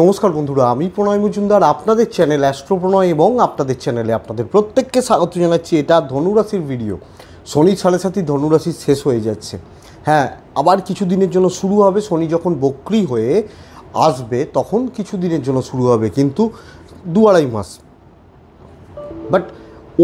নমস্কার বন্ধুরা আমি প্রণয় মজুমদার আপনাদের চ্যানেল অ্যাস্ট্রো প্রণয় এবং আপনাদের চ্যানেলে আপনাদের প্রত্যেককে স্বাগত জানাচ্ছি এটা ধনুরাশির ভিডিও শনি সাড়ে সাথে ধনুরাশি শেষ হয়ে যাচ্ছে হ্যাঁ আবার কিছু দিনের জন্য শুরু হবে শনি যখন বক্রি হয়ে আসবে তখন কিছু দিনের জন্য শুরু হবে কিন্তু দু আড়াই মাস বাট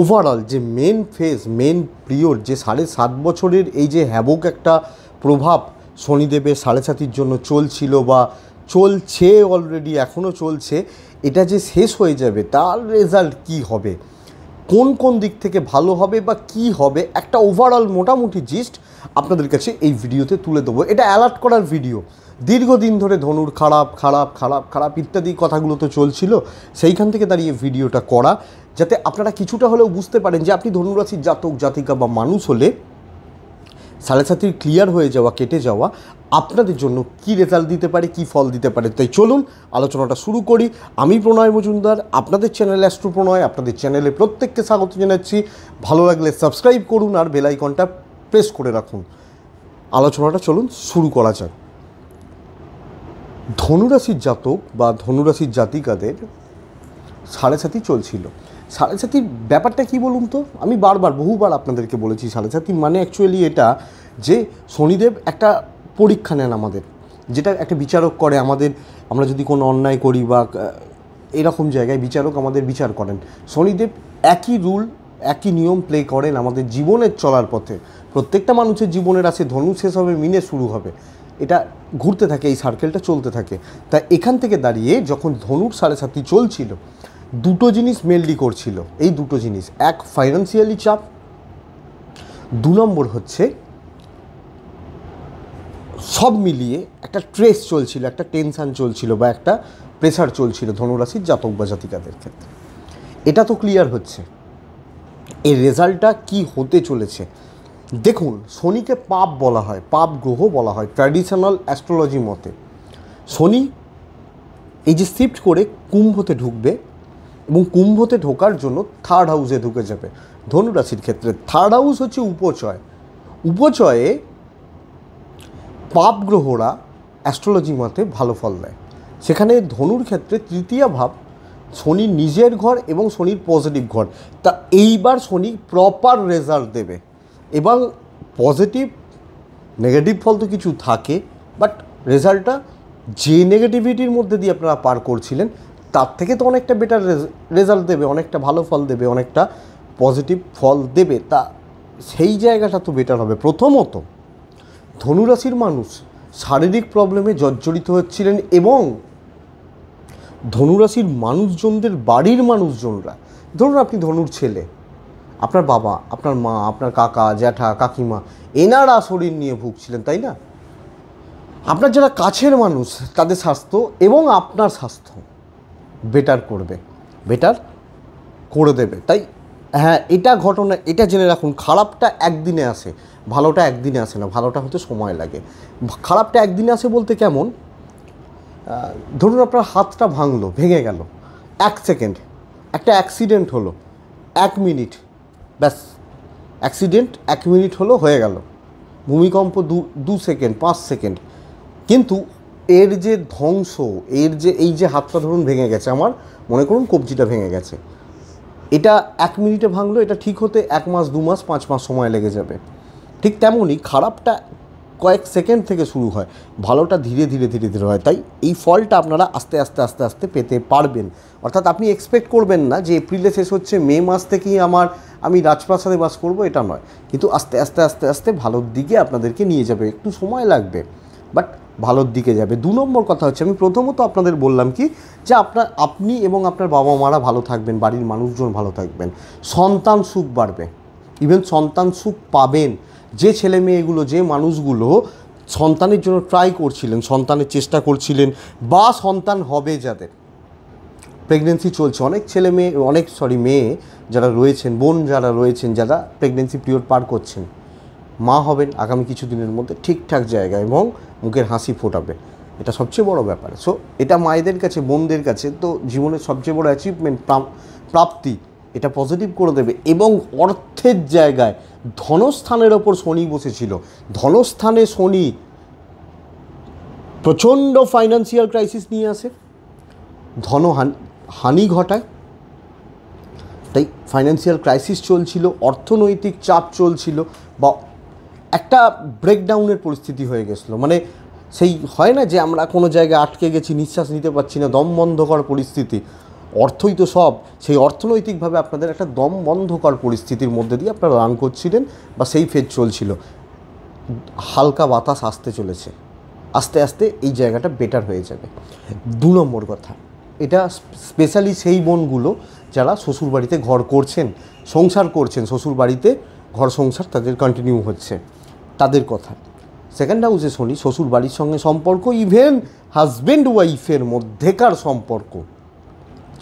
ওভারঅল যে মেন ফেজ মেন পিরিয়ড যে সাড়ে সাত বছরের এই যে হ্যাবক একটা প্রভাব শনিদেবের সাড়ে সাতির জন্য চলছিল বা চলছে অলরেডি এখনও চলছে এটা যে শেষ হয়ে যাবে তার রেজাল্ট কি হবে কোন কোন দিক থেকে ভালো হবে বা কি হবে একটা ওভারঅল মোটামুটি জিস্ট আপনাদের কাছে এই ভিডিওতে তুলে দেবো এটা অ্যালার্ট করার ভিডিও দীর্ঘদিন ধরে ধনুর খারাপ খারাপ খারাপ খারাপ ইত্যাদি কথাগুলো তো চলছিল সেইখান থেকে দাঁড়িয়ে ভিডিওটা করা যাতে আপনারা কিছুটা হলেও বুঝতে পারেন যে আপনি ধনুরাশির জাতক জাতিকা বা মানুষ হলে সাড়ে সাতির ক্লিয়ার হয়ে যাওয়া কেটে যাওয়া আপনাদের জন্য কি রেজাল্ট দিতে পারে কি ফল দিতে পারে তাই চলুন আলোচনাটা শুরু করি আমি প্রণয় মজুমদার আপনাদের চ্যানেল অ্যাস্ট্রো প্রণয় আপনাদের চ্যানেলে প্রত্যেককে স্বাগত জানাচ্ছি ভালো লাগলে সাবস্ক্রাইব করুন আর বেলাইকনটা প্রেস করে রাখুন আলোচনাটা চলুন শুরু করা যাক ধনুরাশির জাতক বা ধনুরাশির জাতিকাদের সাড়ে সাথে চলছিল সাড়ে সাথী ব্যাপারটা কি বলুন তো আমি বারবার বহুবার আপনাদেরকে বলেছি সাড়ে সাথী মানে অ্যাকচুয়ালি এটা যে শনিদেব একটা পরীক্ষা নেন আমাদের যেটা একটা বিচারক করে আমাদের আমরা যদি কোনো অন্যায় করি বা এরকম জায়গায় বিচারক আমাদের বিচার করেন শনিদেব একই রুল একই নিয়ম প্লে করেন আমাদের জীবনের চলার পথে প্রত্যেকটা মানুষের জীবনের আছে ধনু শেষ হবে মিনে শুরু হবে এটা ঘুরতে থাকে এই সার্কেলটা চলতে থাকে তা এখান থেকে দাঁড়িয়ে যখন ধনুর সাড়ে সাথী চলছিল দুটো জিনিস মেনলি করছিল এই দুটো জিনিস এক ফাইন্যান্সিয়ালি চাপ দু নম্বর হচ্ছে সব মিলিয়ে একটা ট্রেস চলছিল একটা টেনশান চলছিল বা একটা প্রেশার চলছিল ধনুরাশির জাতক বা জাতিকাদের ক্ষেত্রে এটা তো ক্লিয়ার হচ্ছে এর রেজাল্টটা কি হতে চলেছে দেখুন শনিকে পাপ বলা হয় পাপ গ্রহ বলা হয় ট্র্যাডিশনাল অ্যাস্ট্রোলজি মতে শনি এই যে শিফট করে কুম্ভতে ঢুকবে এবং কুম্ভতে ঢোকার জন্য থার্ড হাউসে ঢুকে যাবে ধনুরাশির ক্ষেত্রে থার্ড হাউস হচ্ছে উপচয় উপচয়ে পাপ গ্রহরা অ্যাস্ট্রোলজি মতে ভালো ফল দেয় সেখানে ধনুর ক্ষেত্রে তৃতীয় ভাব শনির নিজের ঘর এবং শনির পজিটিভ ঘর তা এইবার শনি প্রপার রেজাল্ট দেবে এবং পজিটিভ নেগেটিভ ফল তো কিছু থাকে বাট রেজাল্টটা যে নেগেটিভিটির মধ্যে দিয়ে আপনারা পার করছিলেন তার থেকে তো অনেকটা বেটার রেজাল্ট দেবে অনেকটা ভালো ফল দেবে অনেকটা পজিটিভ ফল দেবে তা সেই জায়গাটা তো বেটার হবে প্রথমত ধনুরাশির মানুষ শারীরিক প্রবলেমে জর্জরিত হচ্ছিলেন এবং ধনুরাশির মানুষজনদের বাড়ির মানুষজনরা ধরুন আপনি ধনুর ছেলে আপনার বাবা আপনার মা আপনার কাকা জ্যাঠা কাকিমা এনারা শরীর নিয়ে ভুগছিলেন তাই না আপনার যারা কাছের মানুষ তাদের স্বাস্থ্য এবং আপনার স্বাস্থ্য বেটার করবে বেটার করে দেবে তাই হ্যাঁ এটা ঘটনা এটা জেনে রাখুন খারাপটা একদিনে আসে ভালোটা একদিনে আসে না ভালোটা হতে সময় লাগে খারাপটা একদিনে আসে বলতে কেমন ধরুন আপনার হাতটা ভাঙলো ভেঙে গেল এক সেকেন্ড একটা অ্যাক্সিডেন্ট হলো এক মিনিট ব্যাস অ্যাক্সিডেন্ট এক মিনিট হলো হয়ে গেল ভূমিকম্প দু দু সেকেন্ড পাঁচ সেকেন্ড কিন্তু এর যে ধ্বংস এর যে এই যে হাতটা ধরুন ভেঙে গেছে আমার মনে করুন কবজিটা ভেঙে গেছে এটা এক মিনিটে ভাঙলো এটা ঠিক হতে এক মাস দু মাস পাঁচ মাস সময় লেগে যাবে ঠিক তেমনই খারাপটা কয়েক সেকেন্ড থেকে শুরু হয় ভালোটা ধীরে ধীরে ধীরে ধীরে হয় তাই এই ফলটা আপনারা আস্তে আস্তে আস্তে আস্তে পেতে পারবেন অর্থাৎ আপনি এক্সপেক্ট করবেন না যে এপ্রিলে শেষ হচ্ছে মে মাস থেকেই আমার আমি রাজপ্রাসাদে বাস করব এটা নয় কিন্তু আস্তে আস্তে আস্তে আস্তে ভালোর দিকে আপনাদেরকে নিয়ে যাবে একটু সময় লাগবে বাট ভালোর দিকে যাবে দু নম্বর কথা হচ্ছে আমি প্রথমত আপনাদের বললাম কি যে আপনার আপনি এবং আপনার বাবা মারা ভালো থাকবেন বাড়ির মানুষজন ভালো থাকবেন সন্তান সুখ বাড়বে ইভেন সন্তান সুখ পাবেন যে ছেলে মেয়েগুলো যে মানুষগুলো সন্তানের জন্য ট্রাই করছিলেন সন্তানের চেষ্টা করছিলেন বা সন্তান হবে যাদের প্রেগনেন্সি চলছে অনেক ছেলে মেয়ে অনেক সরি মেয়ে যারা রয়েছেন বোন যারা রয়েছেন যারা প্রেগনেন্সি পিরিয়ড পার করছেন মা হবেন আগামী কিছু দিনের মধ্যে ঠিকঠাক জায়গায় এবং মুখের হাসি ফোটাবে এটা সবচেয়ে বড় ব্যাপার সো এটা মায়েদের কাছে বোনদের কাছে তো জীবনের সবচেয়ে বড় অ্যাচিভমেন্ট প্রাপ্তি এটা পজিটিভ করে দেবে এবং অর্থের জায়গায় ধনস্থানের ওপর শনি বসেছিল ধনস্থানে শনি প্রচণ্ড ফাইন্যান্সিয়াল ক্রাইসিস নিয়ে আসে ধন হানি ঘটায় তাই ফাইন্যান্সিয়াল ক্রাইসিস চলছিল অর্থনৈতিক চাপ চলছিল বা একটা ব্রেকডাউনের পরিস্থিতি হয়ে গেছিলো মানে সেই হয় না যে আমরা কোনো জায়গায় আটকে গেছি নিঃশ্বাস নিতে পারছি না দম কর পরিস্থিতি অর্থই তো সব সেই অর্থনৈতিকভাবে আপনাদের একটা দম কর পরিস্থিতির মধ্যে দিয়ে আপনারা রান করছিলেন বা সেই ফেজ চলছিল হালকা বাতাস আসতে চলেছে আস্তে আস্তে এই জায়গাটা বেটার হয়ে যাবে দু নম্বর কথা এটা স্পেশালি সেই বোনগুলো যারা শ্বশুরবাড়িতে ঘর করছেন সংসার করছেন শ্বশুরবাড়িতে ঘর সংসার তাদের কন্টিনিউ হচ্ছে তাদের কথা সেকেন্ড হাউসে শুনি শ্বশুর বাড়ির সঙ্গে সম্পর্ক ইভেন হাজব্যান্ড ওয়াইফের মধ্যেকার সম্পর্ক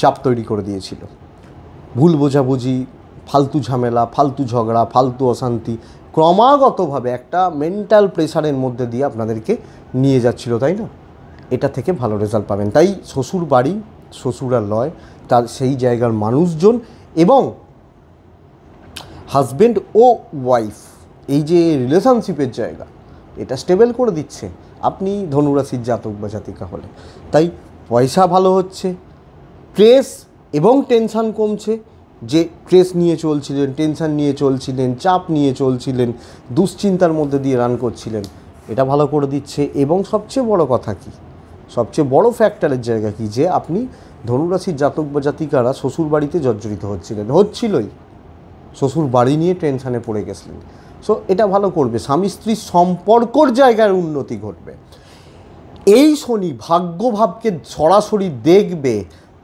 চাপ তৈরি করে দিয়েছিল ভুল বোঝাবুঝি ফালতু ঝামেলা ফালতু ঝগড়া ফালতু অশান্তি ক্রমাগতভাবে একটা মেন্টাল প্রেশারের মধ্যে দিয়ে আপনাদেরকে নিয়ে যাচ্ছিল তাই না এটা থেকে ভালো রেজাল্ট পাবেন তাই শ্বশুর বাড়ি লয় তার সেই জায়গার মানুষজন এবং হাজব্যান্ড ও ওয়াইফ এই যে রিলেশনশিপের জায়গা এটা স্টেবল করে দিচ্ছে আপনি ধনুরাশির জাতক বা জাতিকা হলে তাই পয়সা ভালো হচ্ছে প্রেস এবং টেনশান কমছে যে প্রেস নিয়ে চলছিলেন টেনশান নিয়ে চলছিলেন চাপ নিয়ে চলছিলেন দুশ্চিন্তার মধ্যে দিয়ে রান করছিলেন এটা ভালো করে দিচ্ছে এবং সবচেয়ে বড় কথা কি সবচেয়ে বড় ফ্যাক্টরের জায়গা কি যে আপনি ধনুরাশির জাতক বা জাতিকারা শ্বশুরবাড়িতে জর্জরিত হচ্ছিলেন হচ্ছিলই শ্বশুর বাড়ি নিয়ে টেনশানে পড়ে গেছিলেন সো এটা ভালো করবে স্বামী স্ত্রীর সম্পর্কর জায়গার উন্নতি ঘটবে এই শনি ভাগ্যভাবকে সরাসরি দেখবে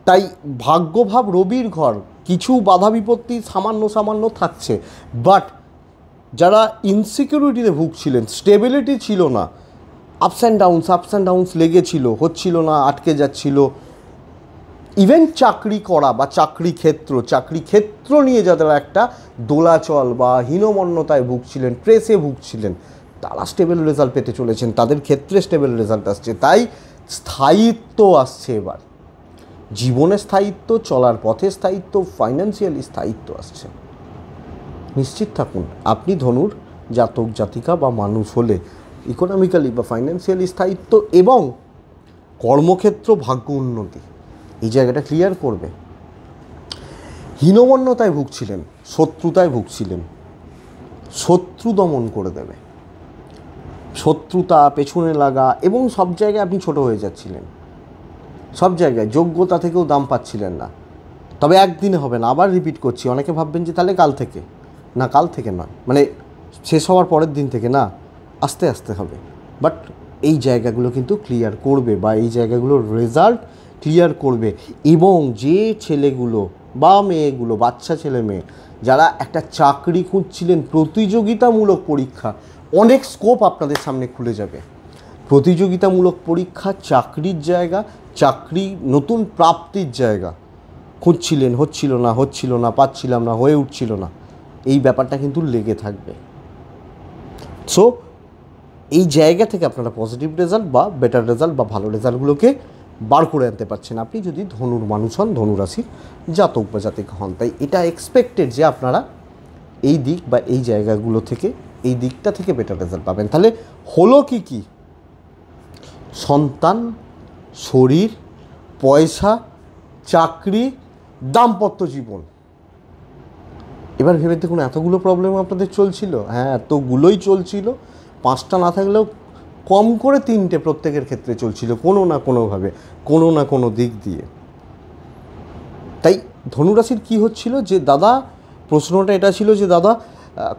তাই ভাগ্যভাব রবির ঘর কিছু বাধা বিপত্তি সামান্য সামান্য থাকছে বাট যারা ইনসিকিউরিটিতে ভুগছিলেন স্টেবিলিটি ছিল না ups and downs ups and downs লেগেছিল হচ্ছিল না আটকে যাচ্ছিল ইভেন চাকরি করা বা চাকরি ক্ষেত্র চাকরি ক্ষেত্র নিয়ে যাদের একটা দোলাচল বা হীনমন্যতায় ভুগছিলেন প্রেসে ভুগছিলেন তারা স্টেবল রেজাল্ট পেতে চলেছেন তাদের ক্ষেত্রে স্টেবল রেজাল্ট আসছে তাই স্থায়িত্ব আসছে এবার জীবনে স্থায়িত্ব চলার পথে স্থায়িত্ব ফাইন্যান্সিয়ালি স্থায়িত্ব আসছে নিশ্চিত থাকুন আপনি ধনুর জাতক জাতিকা বা মানুষ হলে ইকোনমিক্যালি বা ফাইন্যান্সিয়ালি স্থায়িত্ব এবং কর্মক্ষেত্র ভাগ্য উন্নতি এই জায়গাটা ক্লিয়ার করবে হীনমন্যতায় ভুগছিলেন শত্রুতায় ভুগছিলেন শত্রু দমন করে দেবে শত্রুতা পেছনে লাগা এবং সব জায়গায় আপনি ছোট হয়ে যাচ্ছিলেন সব জায়গায় যোগ্যতা থেকেও দাম পাচ্ছিলেন না তবে একদিনে হবে না আবার রিপিট করছি অনেকে ভাববেন যে তাহলে কাল থেকে না কাল থেকে নয় মানে শেষ হওয়ার পরের দিন থেকে না আস্তে আস্তে হবে বাট এই জায়গাগুলো কিন্তু ক্লিয়ার করবে বা এই জায়গাগুলোর রেজাল্ট ক্লিয়ার করবে এবং যে ছেলেগুলো বা মেয়েগুলো বাচ্চা ছেলে মেয়ে যারা একটা চাকরি খুঁজছিলেন প্রতিযোগিতামূলক পরীক্ষা অনেক স্কোপ আপনাদের সামনে খুলে যাবে প্রতিযোগিতামূলক পরীক্ষা চাকরির জায়গা চাকরি নতুন প্রাপ্তির জায়গা খুঁজছিলেন হচ্ছিল না হচ্ছিল না পাচ্ছিলাম না হয়ে উঠছিল না এই ব্যাপারটা কিন্তু লেগে থাকবে সো এই জায়গা থেকে আপনারা পজিটিভ রেজাল্ট বা বেটার রেজাল্ট বা ভালো রেজাল্টগুলোকে বার করে আনতে পারছেন আপনি যদি ধনুর মানুষ হন ধনুরাশির জাতক বা জাতিক হন তাই এটা এক্সপেক্টেড যে আপনারা এই দিক বা এই জায়গাগুলো থেকে এই দিকটা থেকে বেটার রেজাল্ট পাবেন তাহলে হলো কি কি সন্তান শরীর পয়সা চাকরি দাম্পত্য জীবন এবার ভেবে দেখুন এতগুলো প্রবলেম আপনাদের চলছিল হ্যাঁ এতগুলোই চলছিল পাঁচটা না থাকলেও কম করে তিনটে প্রত্যেকের ক্ষেত্রে চলছিল কোনো না কোনোভাবে কোনো না কোনো দিক দিয়ে তাই ধনুরাশির কি হচ্ছিল যে দাদা প্রশ্নটা এটা ছিল যে দাদা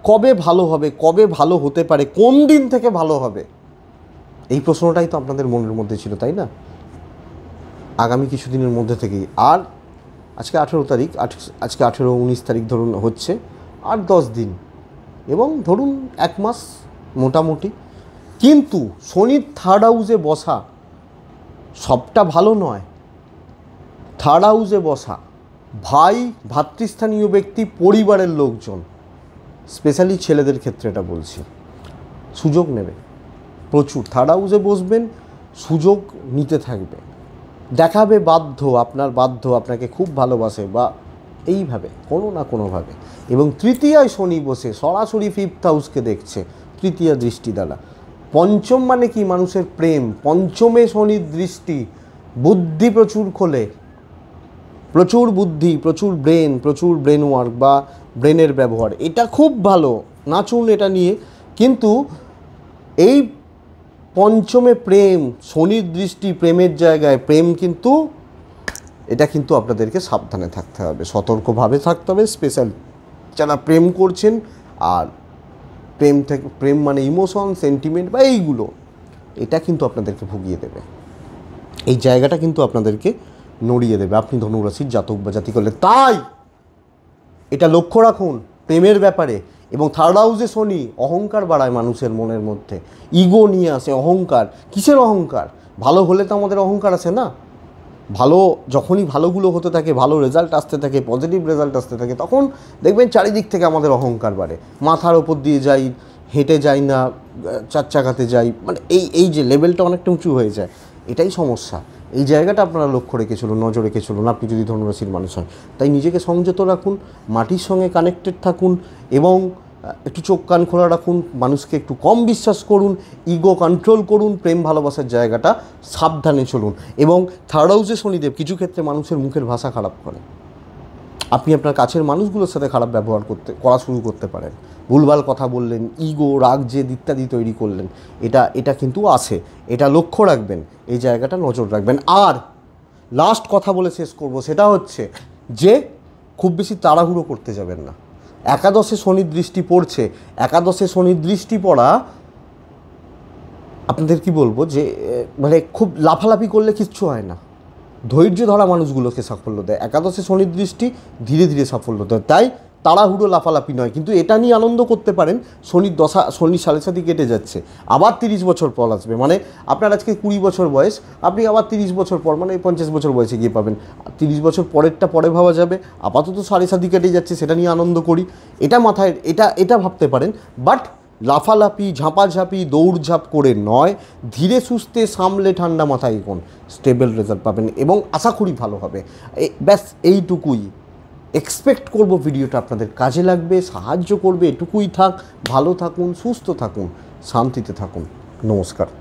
কবে ভালো হবে কবে ভালো হতে পারে কোন দিন থেকে ভালো হবে এই প্রশ্নটাই তো আপনাদের মনের মধ্যে ছিল তাই না আগামী কিছুদিনের মধ্যে থেকেই আর আজকে আঠেরো তারিখ আজকে আঠেরো উনিশ তারিখ ধরুন হচ্ছে আর দশ দিন এবং ধরুন এক মাস মোটামুটি কিন্তু শনির থার্ড হাউসে বসা সবটা ভালো নয় থার্ড হাউসে বসা ভাই ভাতৃস্থানীয় ব্যক্তি পরিবারের লোকজন স্পেশালি ছেলেদের ক্ষেত্রে এটা বলছি সুযোগ নেবে প্রচুর থার্ড হাউসে বসবেন সুযোগ নিতে থাকবে দেখাবে বাধ্য আপনার বাধ্য আপনাকে খুব ভালোবাসে বা এইভাবে কোনো না কোনোভাবে এবং তৃতীয় শনি বসে সরাসরি ফিফথ হাউসকে দেখছে তৃতীয় দৃষ্টি দ্বারা পঞ্চম মানে কি মানুষের প্রেম পঞ্চমে শনির দৃষ্টি বুদ্ধি প্রচুর খোলে প্রচুর বুদ্ধি প্রচুর ব্রেন প্রচুর ব্রেন ওয়ার্ক বা ব্রেনের ব্যবহার এটা খুব ভালো নাচুন এটা নিয়ে কিন্তু এই পঞ্চমে প্রেম শনির দৃষ্টি প্রেমের জায়গায় প্রেম কিন্তু এটা কিন্তু আপনাদেরকে সাবধানে থাকতে হবে সতর্কভাবে থাকতে হবে স্পেশাল যারা প্রেম করছেন আর প্রেম থেকে প্রেম মানে ইমোশন সেন্টিমেন্ট বা এইগুলো এটা কিন্তু আপনাদেরকে ভুগিয়ে দেবে এই জায়গাটা কিন্তু আপনাদেরকে নড়িয়ে দেবে আপনি ধনুরাশির জাতক বা জাতি করলে তাই এটা লক্ষ্য রাখুন প্রেমের ব্যাপারে এবং থার্ড হাউসে শনি অহংকার বাড়ায় মানুষের মনের মধ্যে ইগো নিয়ে আসে অহংকার কিসের অহংকার ভালো হলে তো আমাদের অহংকার আছে না ভালো যখনই ভালোগুলো হতে থাকে ভালো রেজাল্ট আসতে থাকে পজিটিভ রেজাল্ট আসতে থাকে তখন দেখবেন চারিদিক থেকে আমাদের অহংকার বাড়ে মাথার ওপর দিয়ে যাই হেঁটে যাই না চার চাকাতে যাই মানে এই এই যে লেভেলটা অনেকটা উঁচু হয়ে যায় এটাই সমস্যা এই জায়গাটা আপনারা লক্ষ্য রেখে চলুন নজর রেখে চলুন আপনি যদি ধর্মরাশির মানুষ হয় তাই নিজেকে সংযত রাখুন মাটির সঙ্গে কানেক্টেড থাকুন এবং একটু চোখ কান খোলা রাখুন মানুষকে একটু কম বিশ্বাস করুন ইগো কন্ট্রোল করুন প্রেম ভালোবাসার জায়গাটা সাবধানে চলুন এবং থার্ড হাউসে শনিদেব কিছু ক্ষেত্রে মানুষের মুখের ভাষা খারাপ করে আপনি আপনার কাছের মানুষগুলোর সাথে খারাপ ব্যবহার করতে করা শুরু করতে পারেন ভুলভাল কথা বললেন ইগো রাগ যে ইত্যাদি তৈরি করলেন এটা এটা কিন্তু আছে এটা লক্ষ্য রাখবেন এই জায়গাটা নজর রাখবেন আর লাস্ট কথা বলে শেষ করব সেটা হচ্ছে যে খুব বেশি তাড়াহুড়ো করতে যাবেন না একাদশে শনির দৃষ্টি পড়ছে একাদশে শনির দৃষ্টি পড়া আপনাদের কি বলবো যে মানে খুব লাফালাফি করলে কিচ্ছু হয় না ধৈর্য ধরা মানুষগুলোকে সাফল্য দেয় একাদশে শনির দৃষ্টি ধীরে ধীরে সাফল্য দেয় তাই তাড়াহুড়ো লাফালাফি নয় কিন্তু এটা নিয়ে আনন্দ করতে পারেন শনির দশা শনি সাড়ে সাথে কেটে যাচ্ছে আবার তিরিশ বছর পর আসবে মানে আপনার আজকে কুড়ি বছর বয়স আপনি আবার তিরিশ বছর পর মানে পঞ্চাশ বছর বয়সে গিয়ে পাবেন তিরিশ বছর পরেরটা পরে ভাবা যাবে আপাতত সাড়ে সাদি কেটে যাচ্ছে সেটা নিয়ে আনন্দ করি এটা মাথায় এটা এটা ভাবতে পারেন বাট লাফালাফি ঝাঁপাঝাঁপি দৌড়ঝাঁপ করে নয় ধীরে সুস্থে সামলে ঠান্ডা মাথায় কোন স্টেবল রেজাল্ট পাবেন এবং আশা করি ভালো হবে ব্যাস এইটুকুই এক্সপেক্ট করব ভিডিওটা আপনাদের কাজে লাগবে সাহায্য করবে এটুকুই থাক ভালো থাকুন সুস্থ থাকুন শান্তিতে থাকুন নমস্কার